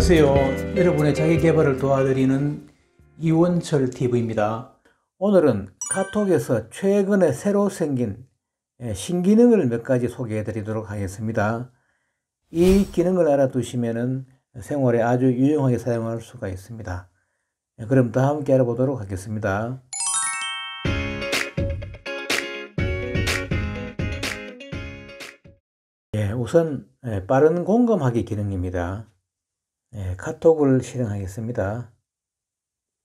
안녕하세요. 여러분의 자기 개발을 도와드리는 이원철 TV입니다. 오늘은 카톡에서 최근에 새로 생긴 예, 신기능을 몇 가지 소개해 드리도록 하겠습니다. 이 기능을 알아두시면 생활에 아주 유용하게 사용할 수가 있습니다. 예, 그럼 다 함께 알아보도록 하겠습니다. 예, 우선 예, 빠른 공감하기 기능입니다. 예, 카톡을 실행하겠습니다.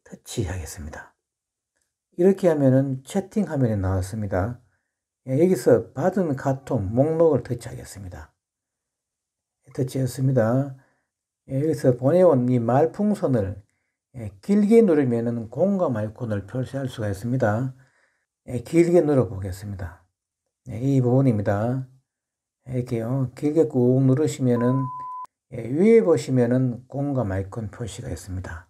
터치하겠습니다. 이렇게 하면은 채팅 화면에 나왔습니다. 예, 여기서 받은 카톡 목록을 터치하겠습니다. 예, 터치했습니다. 예, 여기서 보내온 이 말풍선을 예, 길게 누르면은 공감 아이콘을 표시할 수가 있습니다. 예, 길게 눌러 보겠습니다. 예, 이 부분입니다. 이렇게요. 길게 꾹 누르시면은 예, 위에 보시면은 공감 아이콘 표시가 있습니다.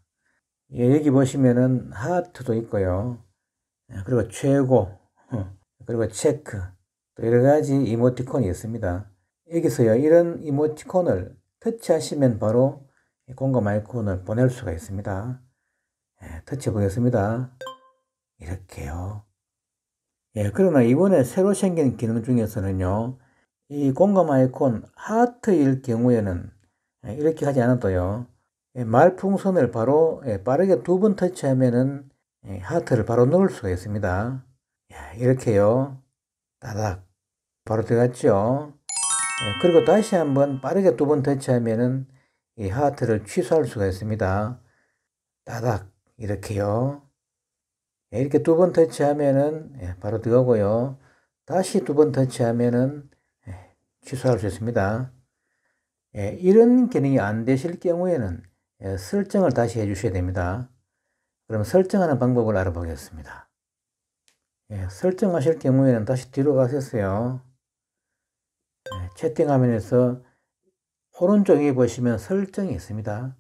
예, 여기 보시면은 하트도 있고요. 예, 그리고 최고, 어, 그리고 체크, 또 여러 가지 이모티콘이 있습니다. 여기서요, 이런 이모티콘을 터치하시면 바로 공감 아이콘을 보낼 수가 있습니다. 예, 터치 해 보겠습니다. 이렇게요. 예, 그러나 이번에 새로 생긴 기능 중에서는요, 이 공감 아이콘 하트일 경우에는 예, 이렇게 하지 않아도요. 예, 말풍선을 바로 예, 빠르게 두 번 터치하면은 하트를 바로 넣을 수가 있습니다. 이렇게요. 따닥. 바로 들어갔죠. 그리고 다시 한번 빠르게 두 번 터치하면은 이 하트를 취소할 수가 있습니다. 따닥. 이렇게요. 이렇게 두 번 터치하면은 바로 들어가고요. 다시 두 번 터치하면은 취소할 수 있습니다. 예, 이런 기능이 안 되실 경우에는 예, 설정을 다시 해 주셔야 됩니다. 그럼 설정하는 방법을 알아보겠습니다. 예, 설정하실 경우에는 다시 뒤로 가셨어요. 채팅 화면에서 오른쪽에 보시면 설정이 있습니다.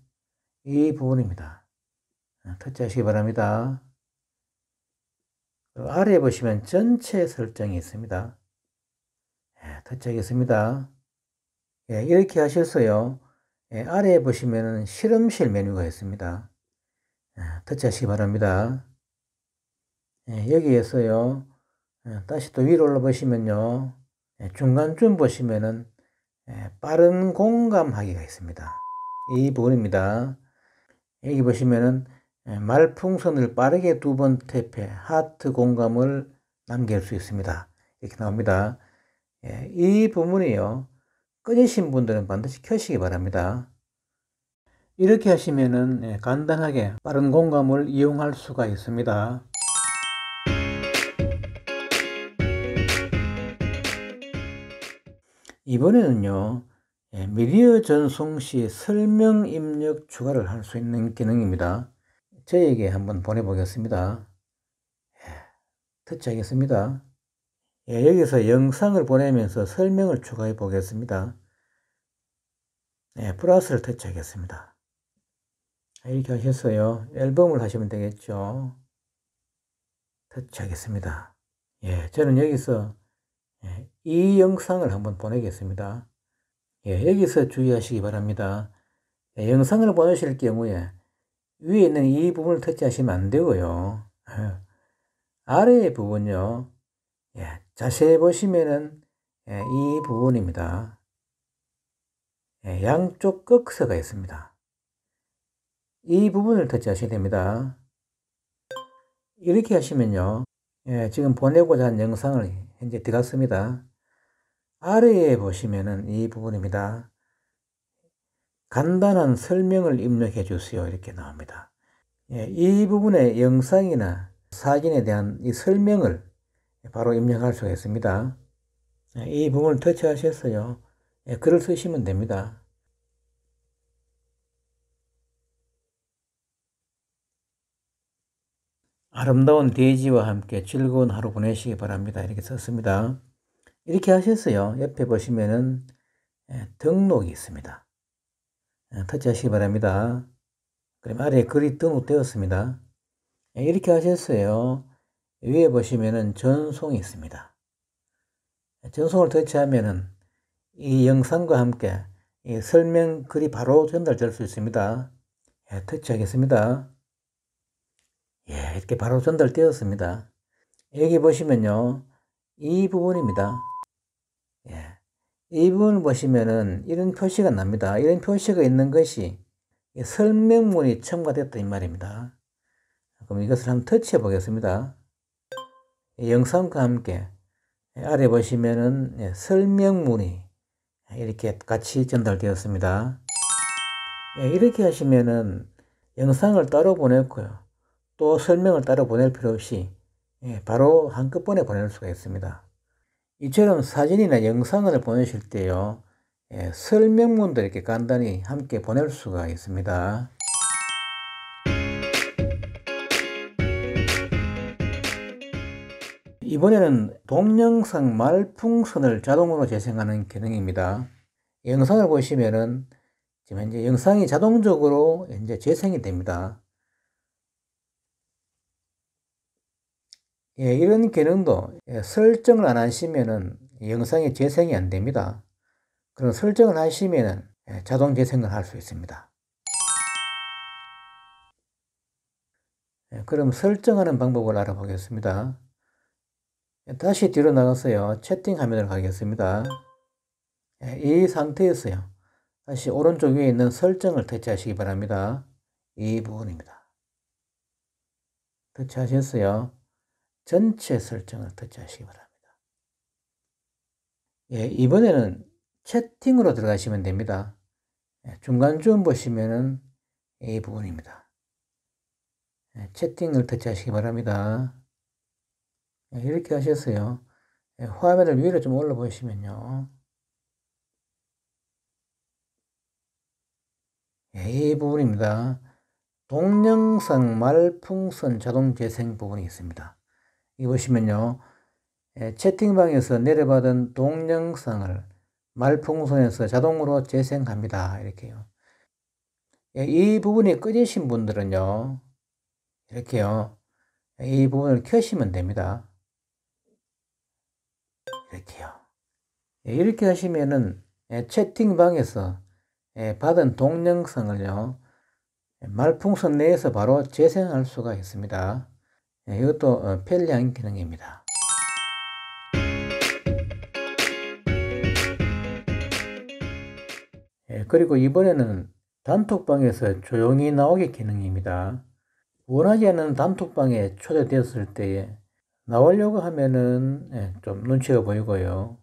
이 부분입니다. 터치하시기 바랍니다. 아래에 보시면 전체 설정이 있습니다. 터치하겠습니다. 예, 이렇게 하셔서요. 예, 아래에 보시면 실험실 메뉴가 있습니다. 예, 터치하시기 바랍니다. 예, 여기에서요. 예, 다시 또 위로 올라 보시면요. 예, 중간쯤 보시면은 예, 빠른 공감하기가 있습니다. 이 부분입니다. 여기 보시면은 예, 말풍선을 빠르게 두 번 탭해 하트 공감을 남길 수 있습니다. 이렇게 나옵니다. 예, 이 부분이요. 끓이신 분들은 반드시 켜시기 바랍니다. 이렇게 하시면은 예, 간단하게 빠른 공감을 이용할 수가 있습니다. 이번에는요 예, 미디어 전송 시 설명 입력 추가를 할 수 있는 기능입니다. 저에게 한번 보내보겠습니다. 예, 터치하겠습니다. 예, 여기서 영상을 보내면서 설명을 추가해 보겠습니다. 예, 플러스를 터치하겠습니다. 이렇게 하셨어요. 앨범을 하시면 되겠죠. 터치하겠습니다. 예, 저는 여기서 예, 이 영상을 한번 보내겠습니다. 예, 여기서 주의하시기 바랍니다. 예, 영상을 보내실 경우에 위에 있는 이 부분을 터치하시면 안 되고요. 예, 아래 부분요. 예, 자세히 보시면은 예, 이 부분입니다. 예, 양쪽 끝서가 있습니다. 이 부분을 터치하셔야 됩니다. 이렇게 하시면요. 예, 지금 보내고자 한 영상을 현재 들어갔습니다. 아래에 보시면은 이 부분입니다. 간단한 설명을 입력해 주세요. 이렇게 나옵니다. 예, 이부분의 영상이나 사진에 대한 이 설명을 바로 입력할 수가 있습니다. 네, 이 부분을 터치하셨어요 예, 글을 쓰시면 됩니다. 아름다운 돼지와 함께 즐거운 하루 보내시기 바랍니다. 이렇게 썼습니다. 이렇게 하셨어요. 옆에 보시면은 예, 등록이 있습니다. 예, 터치하시기 바랍니다. 그럼 아래 글이 등록되었습니다. 이렇게 하셨어요. 위에 보시면은 전송이 있습니다. 전송을 터치하면은 이 영상과 함께 이 설명 글이 바로 전달될 수 있습니다. 예, 터치하겠습니다. 예, 이렇게 바로 전달되었습니다. 여기 보시면요. 이 부분입니다. 예. 이 부분 보시면은 이런 표시가 납니다. 이런 표시가 있는 것이 설명문이 첨가됐다 이 말입니다. 그럼 이것을 한번 터치해 보겠습니다. 예, 영상과 함께 아래 보시면은 예, 설명문이 이렇게 같이 전달되었습니다. 예, 이렇게 하시면은 영상을 따로 보냈고요. 또 설명을 따로 보낼 필요 없이 바로 한꺼번에 보낼 수가 있습니다. 이처럼 사진이나 영상을 보내실 때요. 설명문도 이렇게 간단히 함께 보낼 수가 있습니다. 이번에는 동영상 말풍선을 자동으로 재생하는 기능입니다. 영상을 보시면은 지금 현재 영상이 자동적으로 현재 재생이 됩니다. 예, 이런 기능도 예, 설정을 안 하시면은 영상이 재생이 안 됩니다. 그런 설정을 하시면은 예, 자동 재생을 할 수 있습니다. 예, 그럼 설정하는 방법을 알아보겠습니다. 다시 뒤로 나가서요. 채팅 화면으로 가겠습니다. 예, 이 상태에서요. 다시 오른쪽 위에 있는 설정을 터치하시기 바랍니다. 이 부분입니다. 터치하셨어요. 전체 설정을 터치하시기 바랍니다. 예, 이번에는 채팅으로 들어가시면 됩니다. 예, 중간쯤 보시면은 이 부분입니다. 예, 채팅을 터치하시기 바랍니다. 예, 이렇게 하셨어요 예, 화면을 위로 좀 올려 보시면요. 예, 이 부분입니다. 동영상 말풍선 자동 재생 부분이 있습니다. 이 보시면요. 채팅방에서 내려받은 동영상을 말풍선에서 자동으로 재생합니다. 이렇게요. 이 부분이 꺼지신 분들은요. 이렇게요. 이 부분을 켜시면 됩니다. 이렇게요. 예, 이렇게 하시면은 예, 채팅방에서 예, 받은 동영상을요 말풍선 내에서 바로 재생할 수가 있습니다. 이것도 어, 편리한 기능입니다. 그리고 이번에는 단톡방에서 조용히 나오기 기능입니다. 원하지 않는 단톡방에 초대되었을 때에 나오려고 하면은 예, 좀 눈치가 보이고요.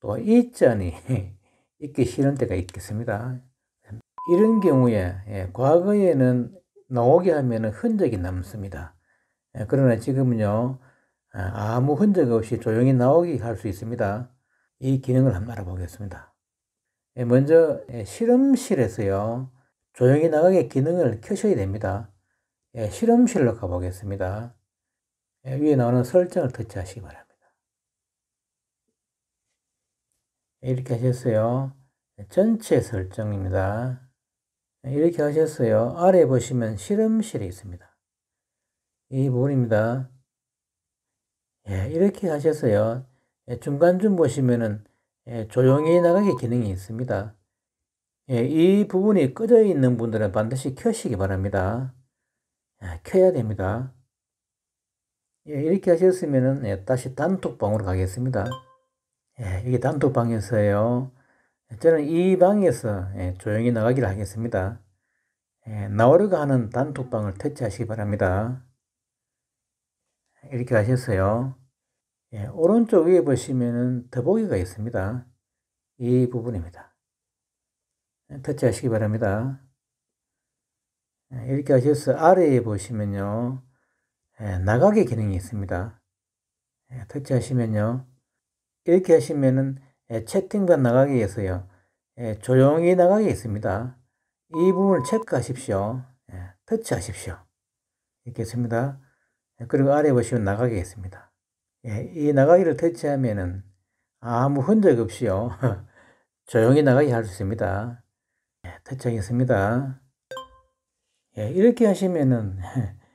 또 있자니 있기 싫은 때가 있겠습니다. 이런 경우에 예, 과거에는 나오게 하면은 흔적이 남습니다. 예, 그러나 지금은요 아, 아무 흔적 없이 조용히 나오게 할 수 있습니다. 이 기능을 한번 알아보겠습니다. 먼저 실험실에서요 조용히 나가게 기능을 켜셔야 됩니다. 실험실로 가보겠습니다. 위에 나오는 설정을 터치하시기 바랍니다. 네, 이렇게 하셨어요. 네, 전체 설정입니다. 네, 이렇게 하셨어요. 아래 보시면 실험실이 있습니다. 이 부분입니다. 예, 이렇게 하셨어요. 예, 중간쯤 보시면은 예, 조용히 나가기 기능이 있습니다. 예, 이 부분이 꺼져 있는 분들은 반드시 켜시기 바랍니다. 예, 켜야 됩니다. 예, 이렇게 하셨으면은 예, 다시 단톡방으로 가겠습니다. 예, 이게 단톡방에서요 저는 이 방에서 예, 조용히 나가기를 하겠습니다. 예, 나오려고 하는 단톡방을 퇴치하시기 바랍니다. 이렇게 하셨어요. 예, 오른쪽 위에 보시면은 더보기가 있습니다. 이 부분입니다. 퇴치하시기 예, 바랍니다. 예, 이렇게 하셔서 아래에 보시면요. 예, 나가기 기능이 있습니다. 예, 터치하시면요. 이렇게 하시면은 예, 채팅방 나가기에서요. 조용히 나가게 있습니다. 이 부분을 체크하십시오. 터치하십시오. 이렇게 있습니다. 그리고 아래 보시면 나가게 있습니다. 이 나가기를 터치하면은 아무 흔적 없이요. 조용히 나가게 할수 있습니다. 터치하겠습니다. 이렇게 하시면은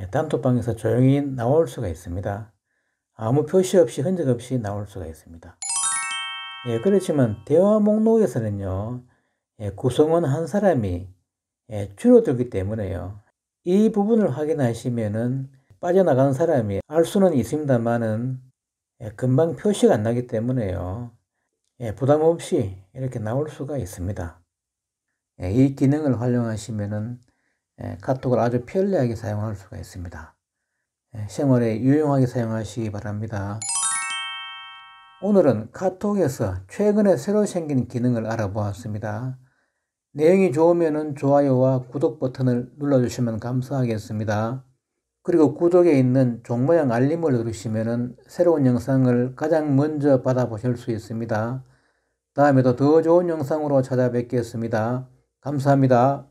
예, 단톡방에서 조용히 나올 수가 있습니다. 아무 표시 없이 흔적 없이 나올 수가 있습니다. 예, 그렇지만 대화 목록에서는요, 예, 구성원 한 사람이 예, 줄어들기 때문에요. 이 부분을 확인하시면은 빠져나가는 사람이 알 수는 있습니다만은 예, 금방 표시가 안 나기 때문에요. 예, 부담 없이 이렇게 나올 수가 있습니다. 예, 이 기능을 활용하시면은 예, 카톡을 아주 편리하게 사용할 수가 있습니다. 예, 생활에 유용하게 사용하시기 바랍니다. 오늘은 카톡에서 최근에 새로 생긴 기능을 알아보았습니다. 내용이 좋으면 좋아요와 구독 버튼을 눌러주시면 감사하겠습니다. 그리고 구독에 있는 종 모양 알림을 누르시면 새로운 영상을 가장 먼저 받아보실 수 있습니다. 다음에도 더 좋은 영상으로 찾아뵙겠습니다. 감사합니다.